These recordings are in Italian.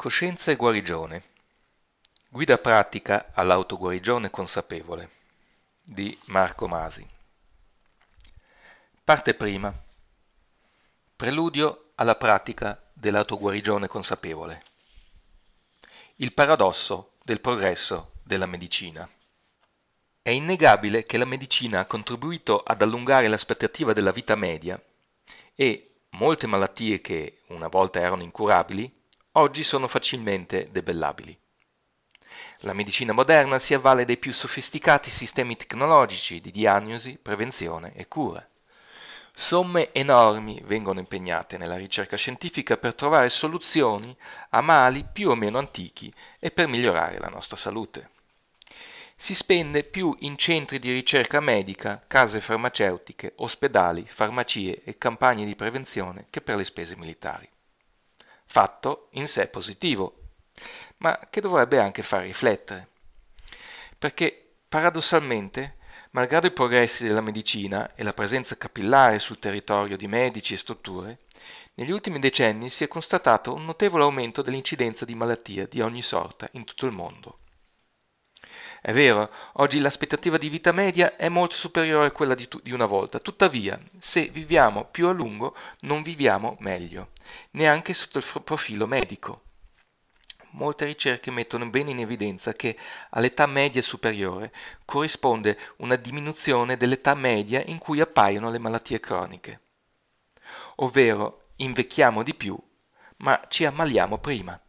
Coscienza e guarigione. Guida pratica all'autoguarigione consapevole di Marco Masi. Parte prima. Preludio alla pratica dell'autoguarigione consapevole. Il paradosso del progresso della medicina. È innegabile che la medicina ha contribuito ad allungare l'aspettativa della vita media e molte malattie che una volta erano incurabili oggi sono facilmente debellabili. La medicina moderna si avvale dei più sofisticati sistemi tecnologici di diagnosi, prevenzione e cura. Somme enormi vengono impegnate nella ricerca scientifica per trovare soluzioni a mali più o meno antichi e per migliorare la nostra salute. Si spende più in centri di ricerca medica, case farmaceutiche, ospedali, farmacie e campagne di prevenzione che per le spese militari fatto in sé positivo, ma che dovrebbe anche far riflettere. Perché paradossalmente, malgrado i progressi della medicina e la presenza capillare sul territorio di medici e strutture, negli ultimi decenni si è constatato un notevole aumento dell'incidenza di malattie di ogni sorta in tutto il mondo. È vero, oggi l'aspettativa di vita media è molto superiore a quella di, tu- di una volta, tuttavia, se viviamo più a lungo, non viviamo meglio, neanche sotto il f- profilo medico molte ricerche mettono bene in evidenza che all'età media superiore corrisponde una diminuzione dell'età media in cui appaiono le malattie croniche. Ovvero invecchiamo di più, ma ci ammaliamo prima.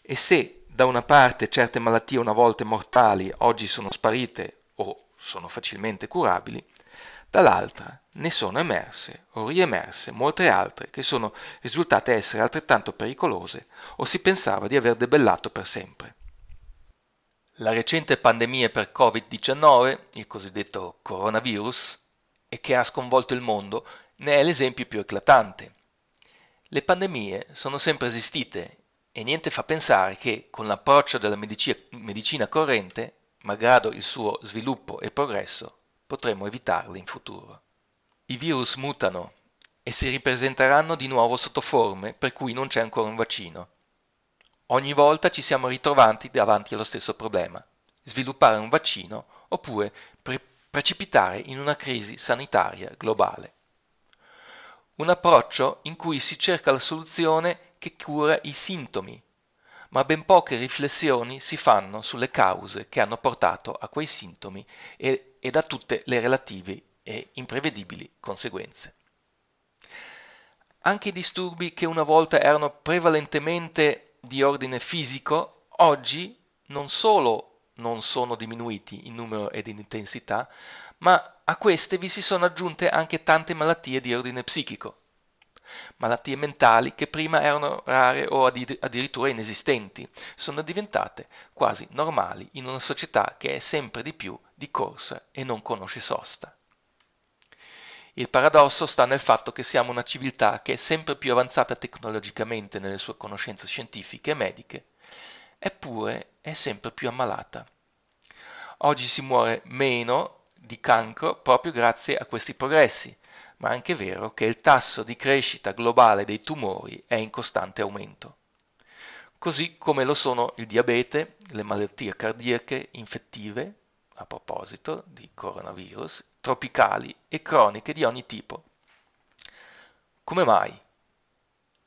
E se da una parte certe malattie una volta mortali oggi sono sparite o sono facilmente curabili, dall'altra ne sono emerse o riemerse molte altre che sono risultate essere altrettanto pericolose o si pensava di aver debellato per sempre. La recente pandemia per Covid-19, il cosiddetto coronavirus, e che ha sconvolto il mondo, ne è l'esempio più eclatante. Le pandemie sono sempre esistite e niente fa pensare che con l'approccio della medicina, medicina corrente, malgrado il suo sviluppo e progresso, potremo evitarli in futuro. I virus mutano e si ripresenteranno di nuovo sotto forme per cui non c'è ancora un vaccino. Ogni volta ci siamo ritrovati davanti allo stesso problema, sviluppare un vaccino oppure pre- precipitare in una crisi sanitaria globale. Un approccio in cui si cerca la soluzione che cura i sintomi, ma ben poche riflessioni si fanno sulle cause che hanno portato a quei sintomi e, ed a tutte le relative e imprevedibili conseguenze. Anche i disturbi che una volta erano prevalentemente di ordine fisico, oggi non solo non sono diminuiti in numero ed in intensità, ma a queste vi si sono aggiunte anche tante malattie di ordine psichico malattie mentali che prima erano rare o addirittura inesistenti, sono diventate quasi normali in una società che è sempre di più di corsa e non conosce sosta. Il paradosso sta nel fatto che siamo una civiltà che è sempre più avanzata tecnologicamente nelle sue conoscenze scientifiche e mediche, eppure è sempre più ammalata. Oggi si muore meno di cancro proprio grazie a questi progressi, ma è anche vero che il tasso di crescita globale dei tumori è in costante aumento, così come lo sono il diabete, le malattie cardiache infettive, a proposito di coronavirus, tropicali e croniche di ogni tipo. Come mai?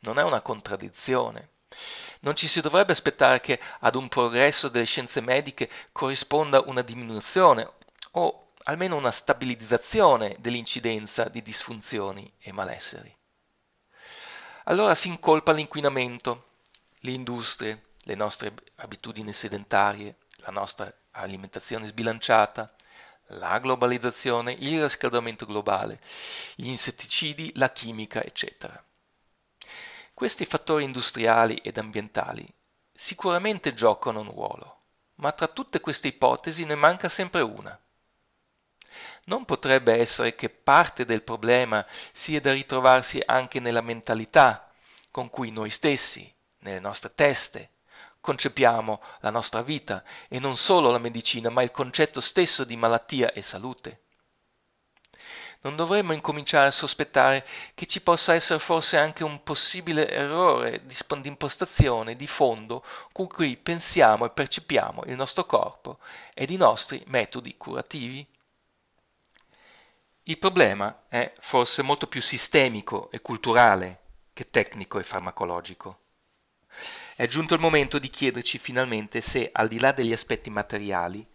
Non è una contraddizione. Non ci si dovrebbe aspettare che ad un progresso delle scienze mediche corrisponda una diminuzione o almeno una stabilizzazione dell'incidenza di disfunzioni e malesseri. Allora si incolpa l'inquinamento, le industrie, le nostre abitudini sedentarie, la nostra alimentazione sbilanciata, la globalizzazione, il riscaldamento globale, gli insetticidi, la chimica, eccetera. Questi fattori industriali ed ambientali sicuramente giocano un ruolo, ma tra tutte queste ipotesi ne manca sempre una, non potrebbe essere che parte del problema sia da ritrovarsi anche nella mentalità con cui noi stessi, nelle nostre teste, concepiamo la nostra vita e non solo la medicina, ma il concetto stesso di malattia e salute. Non dovremmo incominciare a sospettare che ci possa essere forse anche un possibile errore di, impostazione di fondo con cui pensiamo e percepiamo il nostro corpo ed i nostri metodi curativi? Il problema è forse molto più sistemico e culturale che tecnico e farmacologico. È giunto il momento di chiederci finalmente se, al di là degli aspetti materiali,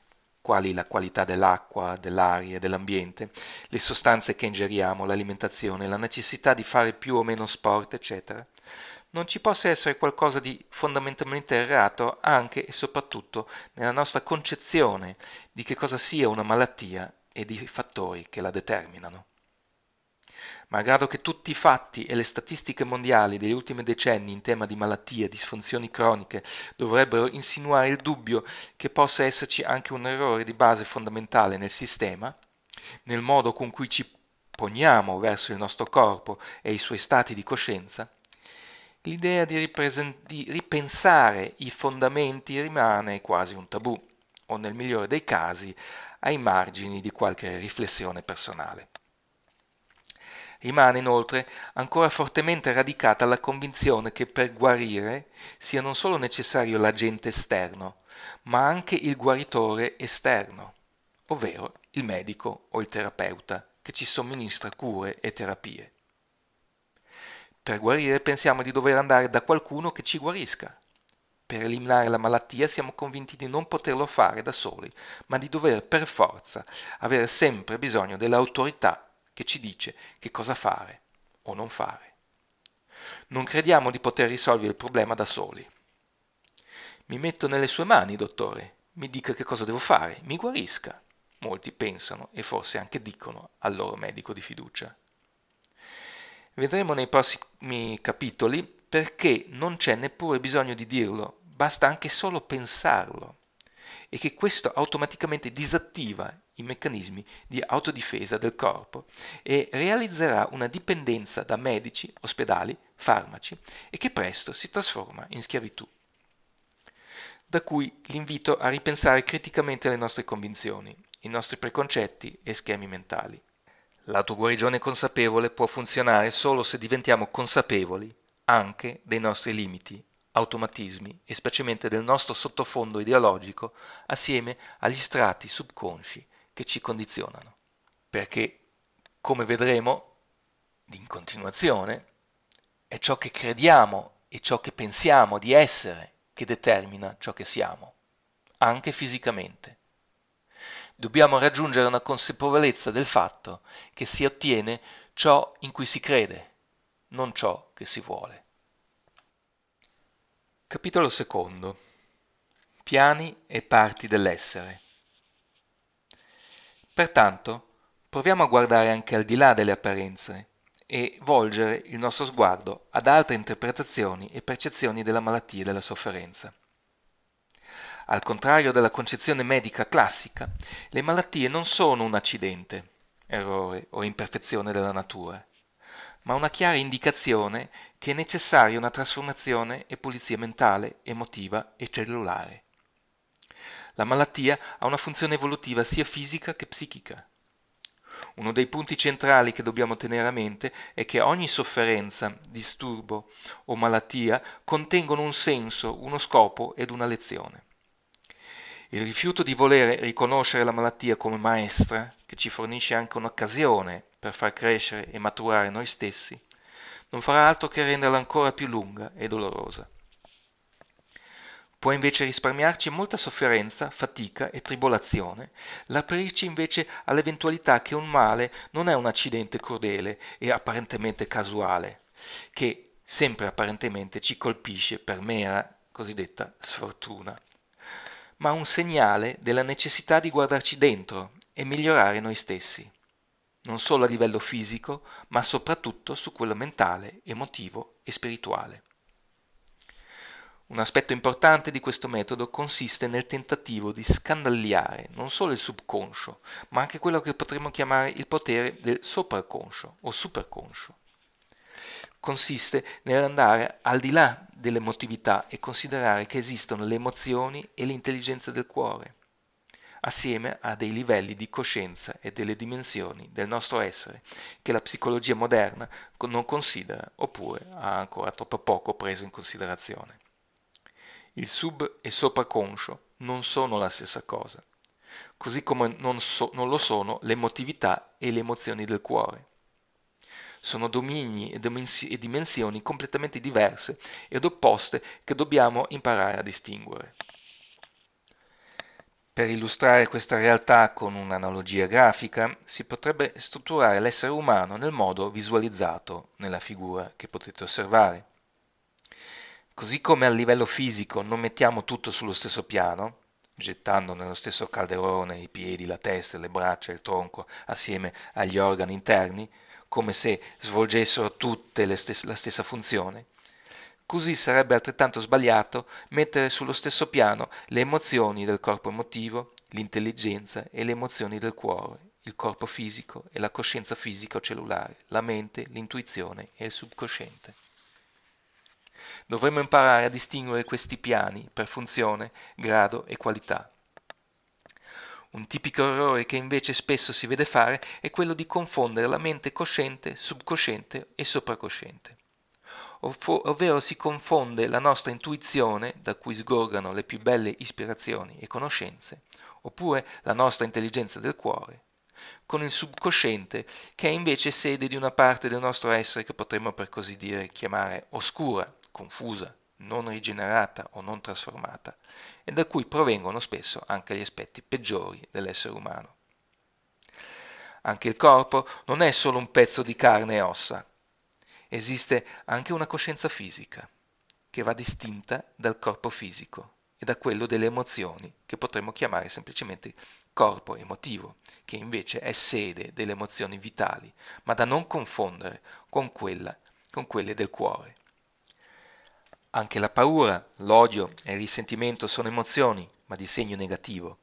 quali la qualità dell'acqua, dell'aria e dell'ambiente, le sostanze che ingeriamo, l'alimentazione, la necessità di fare più o meno sport, eccetera, non ci possa essere qualcosa di fondamentalmente errato anche e soprattutto nella nostra concezione di che cosa sia una malattia e di fattori che la determinano. Malgrado che tutti i fatti e le statistiche mondiali degli ultimi decenni in tema di malattie e disfunzioni croniche dovrebbero insinuare il dubbio che possa esserci anche un errore di base fondamentale nel sistema, nel modo con cui ci poniamo verso il nostro corpo e i suoi stati di coscienza, l'idea di, ripresent- di ripensare i fondamenti rimane quasi un tabù, o nel migliore dei casi ai margini di qualche riflessione personale. Rimane inoltre ancora fortemente radicata la convinzione che per guarire sia non solo necessario l'agente esterno, ma anche il guaritore esterno, ovvero il medico o il terapeuta che ci somministra cure e terapie. Per guarire pensiamo di dover andare da qualcuno che ci guarisca, per eliminare la malattia siamo convinti di non poterlo fare da soli, ma di dover per forza avere sempre bisogno dell'autorità che ci dice che cosa fare o non fare. Non crediamo di poter risolvere il problema da soli. Mi metto nelle sue mani, dottore, mi dica che cosa devo fare, mi guarisca. Molti pensano e forse anche dicono al loro medico di fiducia. Vedremo nei prossimi capitoli perché non c'è neppure bisogno di dirlo, basta anche solo pensarlo e che questo automaticamente disattiva i meccanismi di autodifesa del corpo e realizzerà una dipendenza da medici, ospedali, farmaci e che presto si trasforma in schiavitù. Da cui l'invito a ripensare criticamente le nostre convinzioni, i nostri preconcetti e schemi mentali. L'autoguarigione consapevole può funzionare solo se diventiamo consapevoli anche dei nostri limiti, automatismi e specialmente del nostro sottofondo ideologico assieme agli strati subconsci che ci condizionano. Perché, come vedremo in continuazione, è ciò che crediamo e ciò che pensiamo di essere che determina ciò che siamo, anche fisicamente. Dobbiamo raggiungere una consapevolezza del fatto che si ottiene ciò in cui si crede non ciò che si vuole. Capitolo secondo. Piani e parti dell'essere. Pertanto, proviamo a guardare anche al di là delle apparenze e volgere il nostro sguardo ad altre interpretazioni e percezioni della malattia e della sofferenza. Al contrario della concezione medica classica, le malattie non sono un accidente, errore o imperfezione della natura, ma una chiara indicazione che è necessaria una trasformazione e pulizia mentale, emotiva e cellulare. La malattia ha una funzione evolutiva sia fisica che psichica. Uno dei punti centrali che dobbiamo tenere a mente è che ogni sofferenza, disturbo o malattia contengono un senso, uno scopo ed una lezione. Il rifiuto di volere riconoscere la malattia come maestra, che ci fornisce anche un'occasione per far crescere e maturare noi stessi, non farà altro che renderla ancora più lunga e dolorosa. Può invece risparmiarci molta sofferenza, fatica e tribolazione, l'aprirci invece all'eventualità che un male non è un accidente crudele e apparentemente casuale, che sempre apparentemente ci colpisce per mera cosiddetta sfortuna, ma un segnale della necessità di guardarci dentro e migliorare noi stessi non solo a livello fisico, ma soprattutto su quello mentale, emotivo e spirituale. Un aspetto importante di questo metodo consiste nel tentativo di scandagliare non solo il subconscio, ma anche quello che potremmo chiamare il potere del sopraconscio o superconscio. Consiste nell'andare al di là dell'emotività e considerare che esistono le emozioni e l'intelligenza del cuore assieme a dei livelli di coscienza e delle dimensioni del nostro essere che la psicologia moderna non considera oppure ha ancora troppo poco preso in considerazione. Il sub e sopraconscio non sono la stessa cosa, così come non, so, non lo sono l'emotività e le emozioni del cuore sono domini e dimensioni completamente diverse ed opposte che dobbiamo imparare a distinguere. Per illustrare questa realtà con un'analogia grafica si potrebbe strutturare l'essere umano nel modo visualizzato nella figura che potete osservare. Così come a livello fisico non mettiamo tutto sullo stesso piano, gettando nello stesso calderone i piedi, la testa, le braccia, il tronco assieme agli organi interni, come se svolgessero tutte stesse, la stessa funzione, Così sarebbe altrettanto sbagliato mettere sullo stesso piano le emozioni del corpo emotivo, l'intelligenza e le emozioni del cuore, il corpo fisico e la coscienza fisica o cellulare, la mente, l'intuizione e il subconsciente. Dovremmo imparare a distinguere questi piani per funzione, grado e qualità. Un tipico errore che invece spesso si vede fare è quello di confondere la mente cosciente, subcosciente e sopracosciente ovvero si confonde la nostra intuizione, da cui sgorgano le più belle ispirazioni e conoscenze, oppure la nostra intelligenza del cuore, con il subconsciente, che è invece sede di una parte del nostro essere che potremmo per così dire chiamare oscura, confusa, non rigenerata o non trasformata, e da cui provengono spesso anche gli aspetti peggiori dell'essere umano. Anche il corpo non è solo un pezzo di carne e ossa, esiste anche una coscienza fisica, che va distinta dal corpo fisico e da quello delle emozioni, che potremmo chiamare semplicemente corpo emotivo, che invece è sede delle emozioni vitali, ma da non confondere con, quella, con quelle del cuore. Anche la paura, l'odio e il risentimento sono emozioni, ma di segno negativo.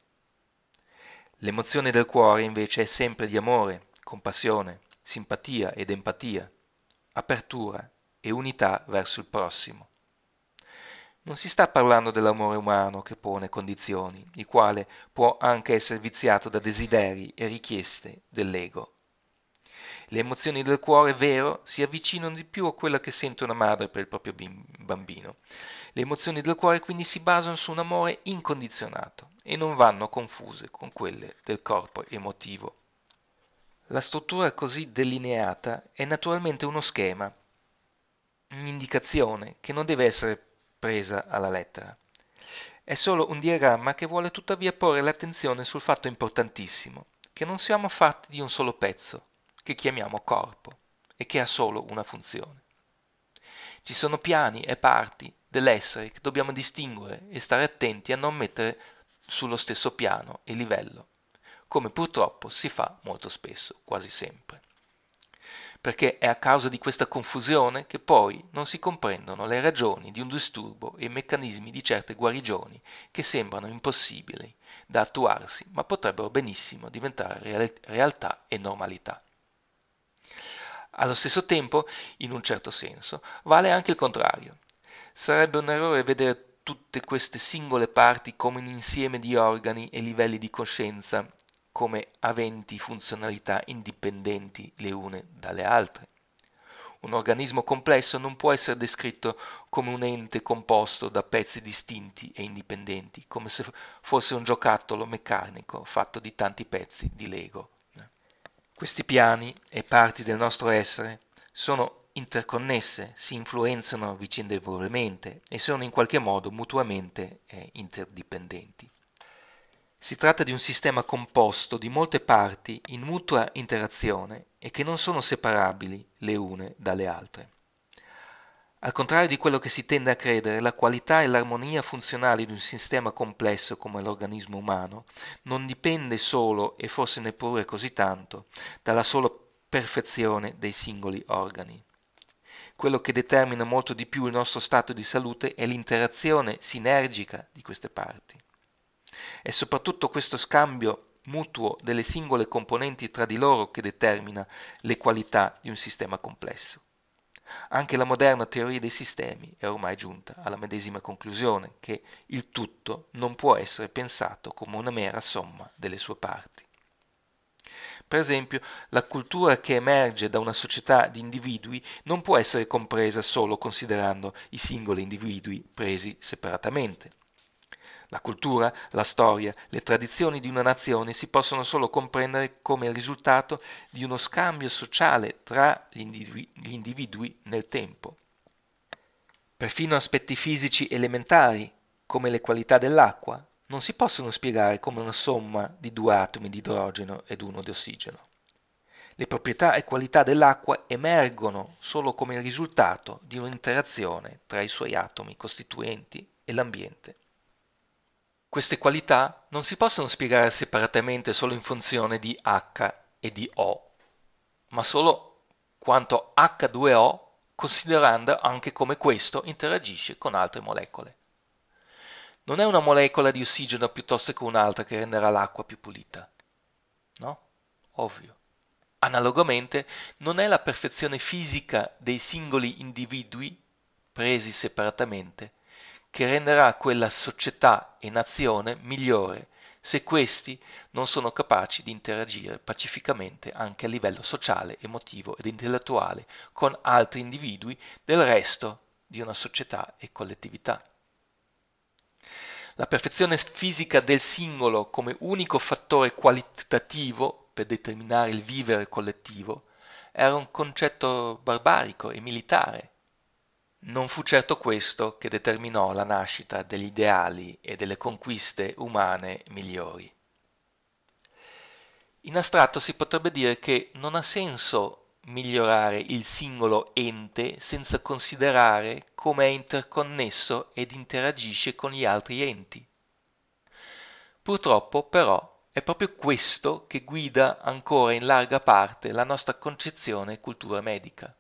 L'emozione del cuore invece è sempre di amore, compassione, simpatia ed empatia apertura e unità verso il prossimo. Non si sta parlando dell'amore umano che pone condizioni, il quale può anche essere viziato da desideri e richieste dell'ego. Le emozioni del cuore vero si avvicinano di più a quella che sente una madre per il proprio bambino. Le emozioni del cuore quindi si basano su un amore incondizionato e non vanno confuse con quelle del corpo emotivo. La struttura così delineata è naturalmente uno schema, un'indicazione che non deve essere presa alla lettera. È solo un diagramma che vuole tuttavia porre l'attenzione sul fatto importantissimo, che non siamo fatti di un solo pezzo, che chiamiamo corpo, e che ha solo una funzione. Ci sono piani e parti dell'essere che dobbiamo distinguere e stare attenti a non mettere sullo stesso piano e livello come purtroppo si fa molto spesso, quasi sempre. Perché è a causa di questa confusione che poi non si comprendono le ragioni di un disturbo e i meccanismi di certe guarigioni che sembrano impossibili da attuarsi, ma potrebbero benissimo diventare realtà e normalità. Allo stesso tempo, in un certo senso, vale anche il contrario. Sarebbe un errore vedere tutte queste singole parti come un insieme di organi e livelli di coscienza come aventi funzionalità indipendenti le une dalle altre. Un organismo complesso non può essere descritto come un ente composto da pezzi distinti e indipendenti, come se fosse un giocattolo meccanico fatto di tanti pezzi di Lego. Questi piani e parti del nostro essere sono interconnesse, si influenzano vicendevolmente e sono in qualche modo mutuamente eh, interdipendenti. Si tratta di un sistema composto di molte parti in mutua interazione e che non sono separabili le une dalle altre. Al contrario di quello che si tende a credere, la qualità e l'armonia funzionale di un sistema complesso come l'organismo umano non dipende solo, e forse neppure così tanto, dalla sola perfezione dei singoli organi. Quello che determina molto di più il nostro stato di salute è l'interazione sinergica di queste parti. È soprattutto questo scambio mutuo delle singole componenti tra di loro che determina le qualità di un sistema complesso. Anche la moderna teoria dei sistemi è ormai giunta alla medesima conclusione che il tutto non può essere pensato come una mera somma delle sue parti. Per esempio, la cultura che emerge da una società di individui non può essere compresa solo considerando i singoli individui presi separatamente. La cultura, la storia, le tradizioni di una nazione si possono solo comprendere come il risultato di uno scambio sociale tra gli individui, gli individui nel tempo. Perfino aspetti fisici elementari, come le qualità dell'acqua, non si possono spiegare come una somma di due atomi di idrogeno ed uno di ossigeno. Le proprietà e qualità dell'acqua emergono solo come il risultato di un'interazione tra i suoi atomi costituenti e l'ambiente. Queste qualità non si possono spiegare separatamente solo in funzione di H e di O, ma solo quanto H2O considerando anche come questo interagisce con altre molecole. Non è una molecola di ossigeno piuttosto che un'altra che renderà l'acqua più pulita. No? Ovvio. Analogamente, non è la perfezione fisica dei singoli individui presi separatamente che renderà quella società e nazione migliore se questi non sono capaci di interagire pacificamente anche a livello sociale, emotivo ed intellettuale con altri individui del resto di una società e collettività. La perfezione fisica del singolo come unico fattore qualitativo per determinare il vivere collettivo era un concetto barbarico e militare non fu certo questo che determinò la nascita degli ideali e delle conquiste umane migliori. In astratto si potrebbe dire che non ha senso migliorare il singolo ente senza considerare come è interconnesso ed interagisce con gli altri enti. Purtroppo però è proprio questo che guida ancora in larga parte la nostra concezione cultura medica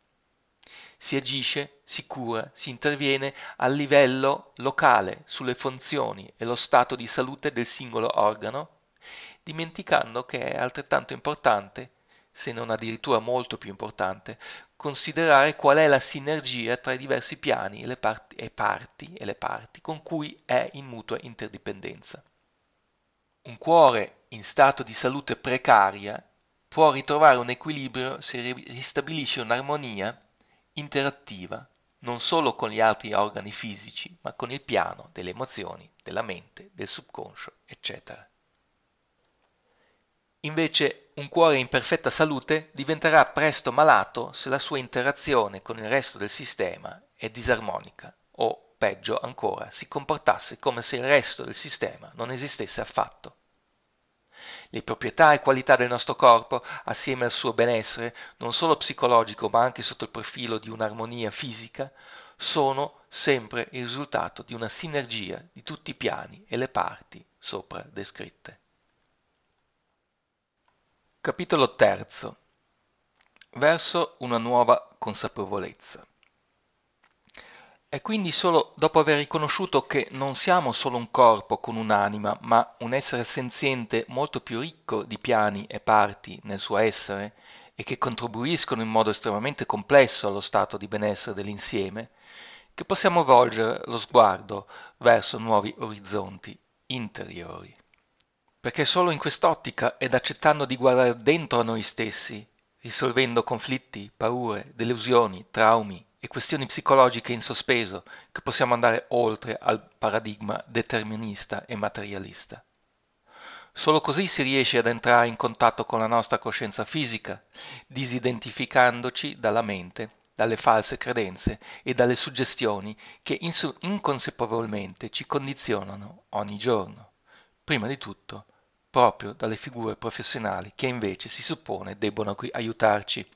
si agisce, si cura, si interviene a livello locale sulle funzioni e lo stato di salute del singolo organo, dimenticando che è altrettanto importante, se non addirittura molto più importante, considerare qual è la sinergia tra i diversi piani e le parti, e parti, e le parti con cui è in mutua interdipendenza. Un cuore in stato di salute precaria può ritrovare un equilibrio se ristabilisce un'armonia interattiva non solo con gli altri organi fisici, ma con il piano delle emozioni, della mente, del subconscio, eccetera. Invece un cuore in perfetta salute diventerà presto malato se la sua interazione con il resto del sistema è disarmonica o, peggio ancora, si comportasse come se il resto del sistema non esistesse affatto. Le proprietà e qualità del nostro corpo, assieme al suo benessere, non solo psicologico ma anche sotto il profilo di un'armonia fisica, sono sempre il risultato di una sinergia di tutti i piani e le parti sopra descritte. Capitolo 3. Verso una nuova consapevolezza. È quindi solo dopo aver riconosciuto che non siamo solo un corpo con un'anima, ma un essere senziente molto più ricco di piani e parti nel suo essere, e che contribuiscono in modo estremamente complesso allo stato di benessere dell'insieme, che possiamo volgere lo sguardo verso nuovi orizzonti interiori. Perché solo in quest'ottica ed accettando di guardare dentro a noi stessi, risolvendo conflitti, paure, delusioni, traumi, e questioni psicologiche in sospeso che possiamo andare oltre al paradigma determinista e materialista. Solo così si riesce ad entrare in contatto con la nostra coscienza fisica, disidentificandoci dalla mente, dalle false credenze e dalle suggestioni che insu- inconsapevolmente ci condizionano ogni giorno, prima di tutto proprio dalle figure professionali che invece si suppone debbano aiutarci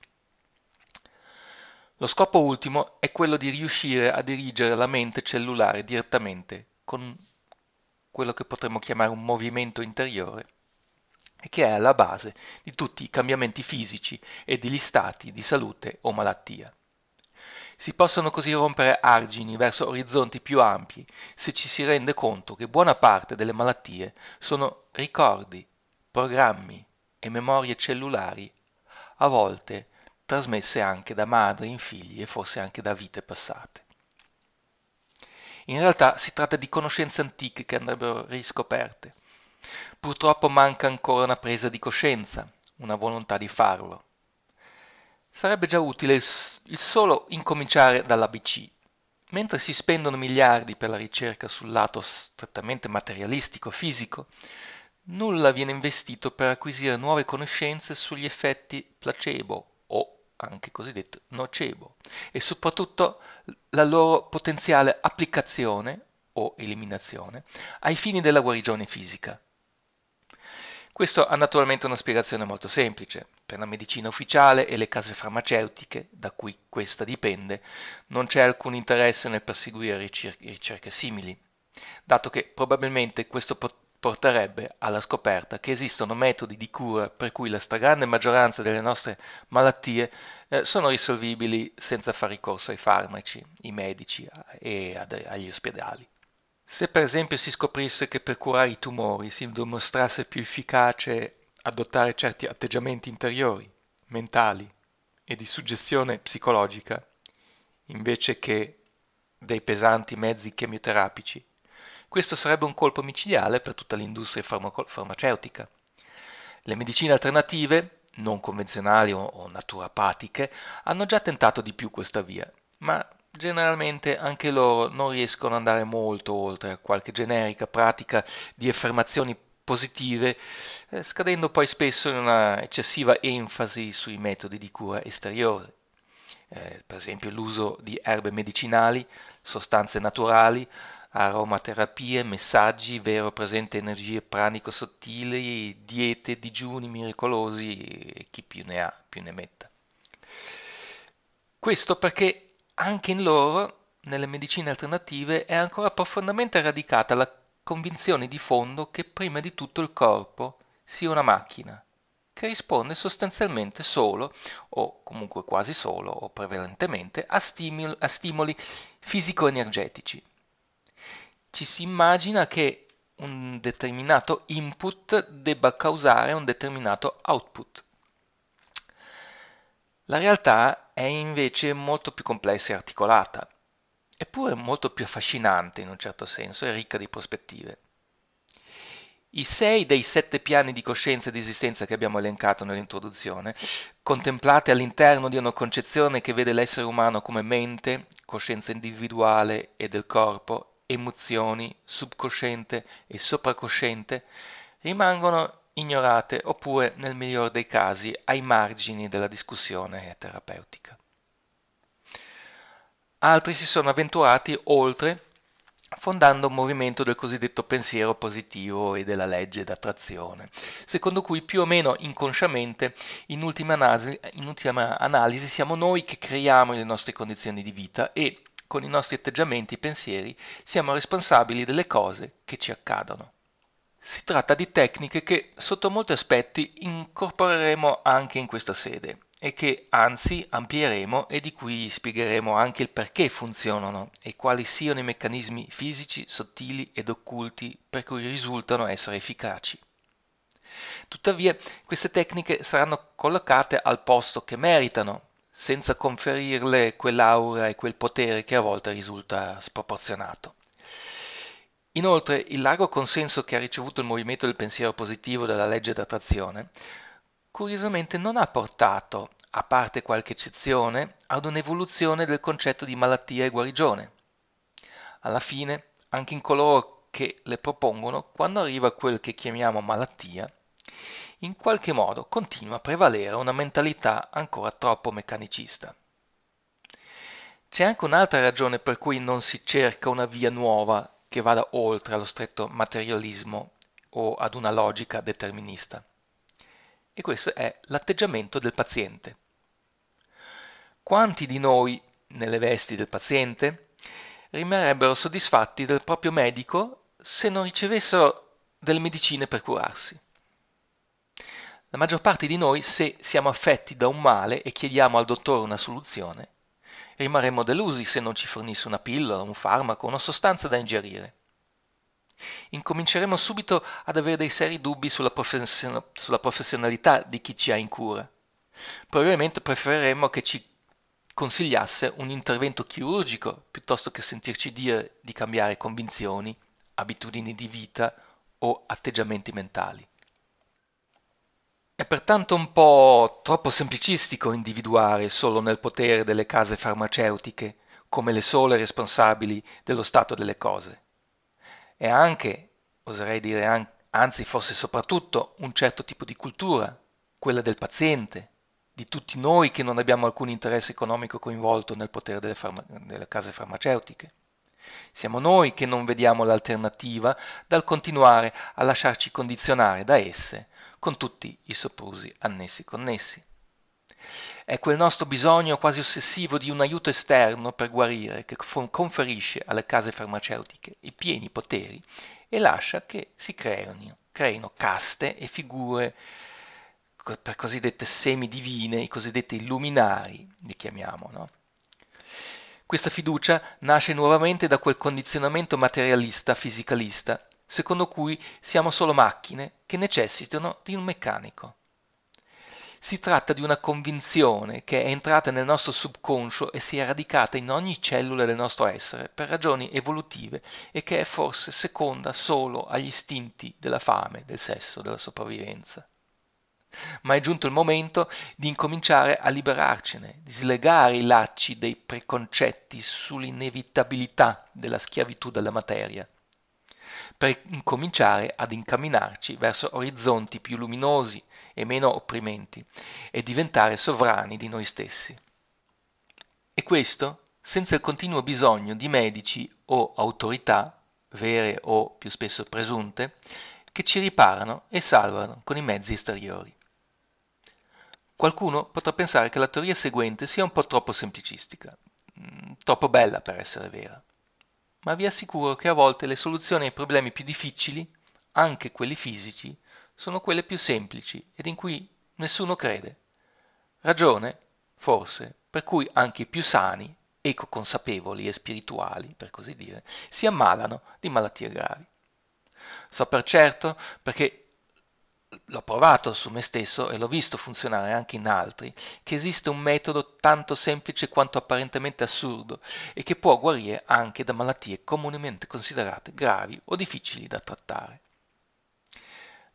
lo scopo ultimo è quello di riuscire a dirigere la mente cellulare direttamente con quello che potremmo chiamare un movimento interiore e che è alla base di tutti i cambiamenti fisici e degli stati di salute o malattia. Si possono così rompere argini verso orizzonti più ampi se ci si rende conto che buona parte delle malattie sono ricordi, programmi e memorie cellulari, a volte trasmesse anche da madri in figli e forse anche da vite passate. In realtà si tratta di conoscenze antiche che andrebbero riscoperte. Purtroppo manca ancora una presa di coscienza, una volontà di farlo. Sarebbe già utile il, solo incominciare dall'ABC. Mentre si spendono miliardi per la ricerca sul lato strettamente materialistico, fisico, nulla viene investito per acquisire nuove conoscenze sugli effetti placebo o anche cosiddetto nocebo, e soprattutto la loro potenziale applicazione o eliminazione ai fini della guarigione fisica. Questo ha naturalmente una spiegazione molto semplice. Per la medicina ufficiale e le case farmaceutiche, da cui questa dipende, non c'è alcun interesse nel perseguire ricerche simili, dato che probabilmente questo porterebbe alla scoperta che esistono metodi di cura per cui la stragrande maggioranza delle nostre malattie eh, sono risolvibili senza fare ricorso ai farmaci, ai medici e ad, agli ospedali. Se per esempio si scoprisse che per curare i tumori si dimostrasse più efficace adottare certi atteggiamenti interiori, mentali e di suggestione psicologica, invece che dei pesanti mezzi chemioterapici, questo sarebbe un colpo micidiale per tutta l'industria farmaco- farmaceutica. Le medicine alternative, non convenzionali o, o naturapatiche, hanno già tentato di più questa via, ma generalmente anche loro non riescono ad andare molto oltre a qualche generica pratica di affermazioni positive, eh, scadendo poi spesso in una eccessiva enfasi sui metodi di cura esteriore. Eh, per esempio l'uso di erbe medicinali, sostanze naturali, aromaterapie, messaggi, vero presente energie pranico sottili, diete, digiuni miracolosi e chi più ne ha più ne metta. Questo perché anche in loro, nelle medicine alternative, è ancora profondamente radicata la convinzione di fondo che prima di tutto il corpo sia una macchina che risponde sostanzialmente solo, o comunque quasi solo, o prevalentemente, a, stimol- a stimoli fisico-energetici ci si immagina che un determinato input debba causare un determinato output. La realtà è invece molto più complessa e articolata, eppure molto più affascinante in un certo senso e ricca di prospettive. I sei dei sette piani di coscienza e di esistenza che abbiamo elencato nell'introduzione, contemplati all'interno di una concezione che vede l'essere umano come mente, coscienza individuale e del corpo emozioni subcosciente e sopracosciente rimangono ignorate oppure, nel miglior dei casi, ai margini della discussione terapeutica. Altri si sono avventurati oltre fondando un movimento del cosiddetto pensiero positivo e della legge d'attrazione, secondo cui più o meno inconsciamente, in ultima, analisi, in ultima analisi, siamo noi che creiamo le nostre condizioni di vita e con i nostri atteggiamenti e pensieri siamo responsabili delle cose che ci accadono. Si tratta di tecniche che sotto molti aspetti incorporeremo anche in questa sede e che anzi amplieremo e di cui spiegheremo anche il perché funzionano e quali siano i meccanismi fisici, sottili ed occulti per cui risultano essere efficaci. Tuttavia, queste tecniche saranno collocate al posto che meritano senza conferirle quell'aura e quel potere che a volte risulta sproporzionato. Inoltre, il largo consenso che ha ricevuto il movimento del pensiero positivo dalla legge d'attrazione, curiosamente non ha portato, a parte qualche eccezione, ad un'evoluzione del concetto di malattia e guarigione. Alla fine, anche in coloro che le propongono, quando arriva quel che chiamiamo malattia, in qualche modo continua a prevalere una mentalità ancora troppo meccanicista. C'è anche un'altra ragione per cui non si cerca una via nuova che vada oltre allo stretto materialismo o ad una logica determinista. E questo è l'atteggiamento del paziente. Quanti di noi, nelle vesti del paziente, rimarrebbero soddisfatti del proprio medico se non ricevessero delle medicine per curarsi? La maggior parte di noi, se siamo affetti da un male e chiediamo al dottore una soluzione, rimarremo delusi se non ci fornisse una pillola, un farmaco, una sostanza da ingerire. Incominceremo subito ad avere dei seri dubbi sulla, profession- sulla professionalità di chi ci ha in cura. Probabilmente preferiremmo che ci consigliasse un intervento chirurgico piuttosto che sentirci dire di cambiare convinzioni, abitudini di vita o atteggiamenti mentali. È pertanto un po' troppo semplicistico individuare solo nel potere delle case farmaceutiche come le sole responsabili dello stato delle cose. È anche, oserei dire an- anzi forse soprattutto, un certo tipo di cultura, quella del paziente, di tutti noi che non abbiamo alcun interesse economico coinvolto nel potere delle, farma- delle case farmaceutiche. Siamo noi che non vediamo l'alternativa dal continuare a lasciarci condizionare da esse con tutti i soprusi annessi connessi. È quel nostro bisogno quasi ossessivo di un aiuto esterno per guarire che conferisce alle case farmaceutiche i pieni poteri e lascia che si creino, creino caste e figure per cosiddette semidivine, i cosiddetti illuminari, li chiamiamo. No? Questa fiducia nasce nuovamente da quel condizionamento materialista, fisicalista, secondo cui siamo solo macchine che necessitano di un meccanico. Si tratta di una convinzione che è entrata nel nostro subconscio e si è radicata in ogni cellula del nostro essere per ragioni evolutive e che è forse seconda solo agli istinti della fame, del sesso, della sopravvivenza. Ma è giunto il momento di incominciare a liberarcene, di slegare i lacci dei preconcetti sull'inevitabilità della schiavitù della materia per incominciare ad incamminarci verso orizzonti più luminosi e meno opprimenti e diventare sovrani di noi stessi. E questo senza il continuo bisogno di medici o autorità, vere o più spesso presunte, che ci riparano e salvano con i mezzi esteriori. Qualcuno potrà pensare che la teoria seguente sia un po' troppo semplicistica, mm, troppo bella per essere vera ma vi assicuro che a volte le soluzioni ai problemi più difficili, anche quelli fisici, sono quelle più semplici ed in cui nessuno crede. Ragione, forse, per cui anche i più sani, ecoconsapevoli e spirituali, per così dire, si ammalano di malattie gravi. So per certo perché l'ho provato su me stesso e l'ho visto funzionare anche in altri, che esiste un metodo tanto semplice quanto apparentemente assurdo e che può guarire anche da malattie comunemente considerate gravi o difficili da trattare.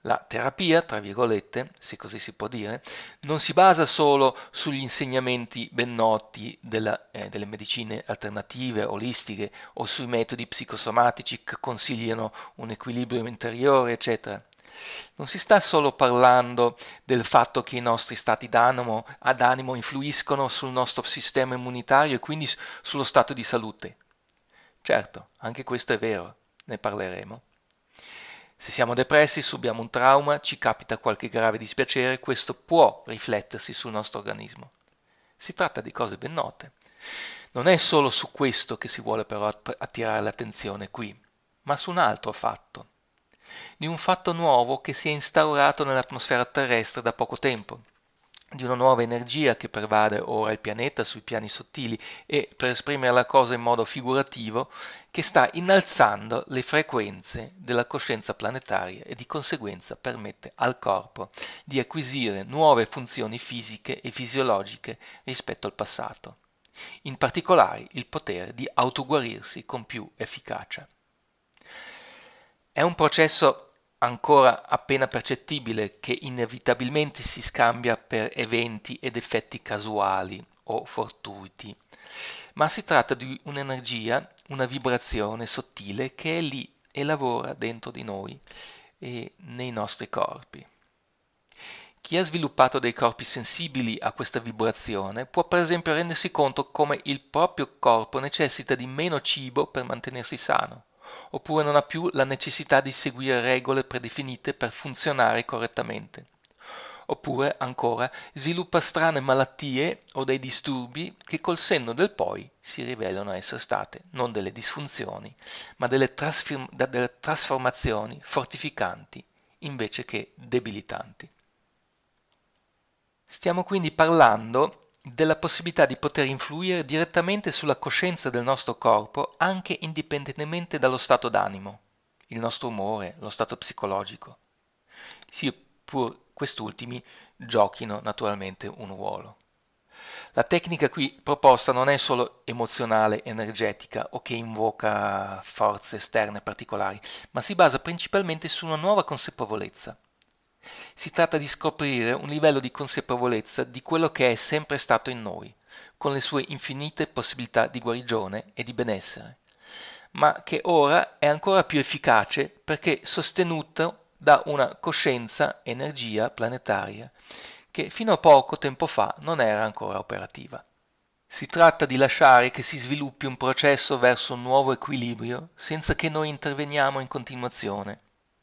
La terapia, tra virgolette, se così si può dire, non si basa solo sugli insegnamenti ben noti della, eh, delle medicine alternative, olistiche o sui metodi psicosomatici che consigliano un equilibrio interiore, eccetera non si sta solo parlando del fatto che i nostri stati d'animo, ad animo influiscono sul nostro sistema immunitario e quindi sullo stato di salute. Certo, anche questo è vero, ne parleremo. Se siamo depressi, subiamo un trauma, ci capita qualche grave dispiacere, questo può riflettersi sul nostro organismo. Si tratta di cose ben note. Non è solo su questo che si vuole però attirare l'attenzione qui, ma su un altro fatto di un fatto nuovo che si è instaurato nell'atmosfera terrestre da poco tempo, di una nuova energia che pervade ora il pianeta sui piani sottili e, per esprimere la cosa in modo figurativo, che sta innalzando le frequenze della coscienza planetaria e di conseguenza permette al corpo di acquisire nuove funzioni fisiche e fisiologiche rispetto al passato, in particolare il potere di autoguarirsi con più efficacia. È un processo ancora appena percettibile che inevitabilmente si scambia per eventi ed effetti casuali o fortuiti, ma si tratta di un'energia, una vibrazione sottile che è lì e lavora dentro di noi e nei nostri corpi. Chi ha sviluppato dei corpi sensibili a questa vibrazione può per esempio rendersi conto come il proprio corpo necessita di meno cibo per mantenersi sano oppure non ha più la necessità di seguire regole predefinite per funzionare correttamente. Oppure, ancora, sviluppa strane malattie o dei disturbi che col senno del poi si rivelano essere state non delle disfunzioni, ma delle, trasform- delle trasformazioni fortificanti invece che debilitanti. Stiamo quindi parlando della possibilità di poter influire direttamente sulla coscienza del nostro corpo anche indipendentemente dallo stato d'animo, il nostro umore, lo stato psicologico, sia pur quest'ultimi giochino naturalmente un ruolo. La tecnica qui proposta non è solo emozionale, energetica o che invoca forze esterne particolari, ma si basa principalmente su una nuova consapevolezza, si tratta di scoprire un livello di consapevolezza di quello che è sempre stato in noi, con le sue infinite possibilità di guarigione e di benessere, ma che ora è ancora più efficace perché sostenuto da una coscienza energia planetaria che fino a poco tempo fa non era ancora operativa. Si tratta di lasciare che si sviluppi un processo verso un nuovo equilibrio senza che noi interveniamo in continuazione,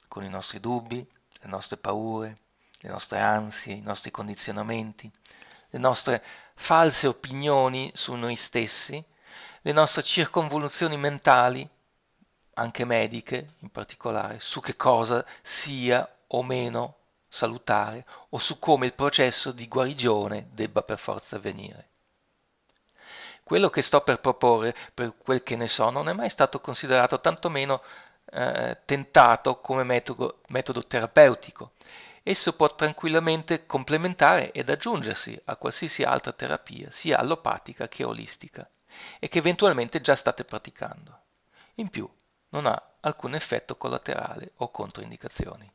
con i nostri dubbi, le nostre paure, le nostre ansie, i nostri condizionamenti, le nostre false opinioni su noi stessi, le nostre circonvoluzioni mentali, anche mediche in particolare, su che cosa sia o meno salutare o su come il processo di guarigione debba per forza avvenire. Quello che sto per proporre, per quel che ne so, non è mai stato considerato tantomeno eh, tentato come metodo, metodo terapeutico. Esso può tranquillamente complementare ed aggiungersi a qualsiasi altra terapia, sia allopatica che olistica, e che eventualmente già state praticando. In più, non ha alcun effetto collaterale o controindicazioni.